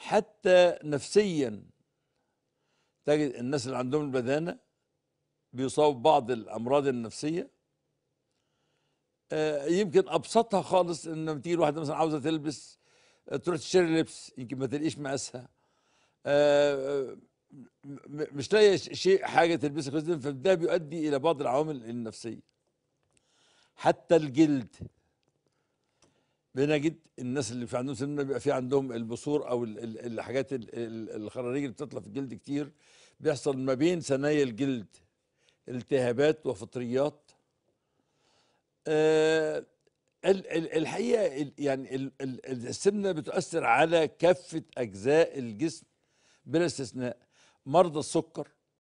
حتى نفسيا تجد الناس اللي عندهم البدانة بيصابوا بعض الأمراض النفسية آه، يمكن أبسطها خالص إن لما تيجي واحدة مثلا عاوزة تلبس آه، تروح تشتري لبس يمكن ما تلاقيش مقاسها آه، مش لاقي شيء حاجة تلبسها فده بيؤدي إلى بعض العوامل النفسية حتى الجلد بنجد الناس اللي في عندهم سمنه بيبقى في عندهم البثور او الحاجات الخراريج اللي بتطلع في الجلد كتير بيحصل ما بين ثنايا الجلد التهابات وفطريات آه الحقيقه يعني السمنه بتؤثر على كافه اجزاء الجسم بلا استثناء مرضى السكر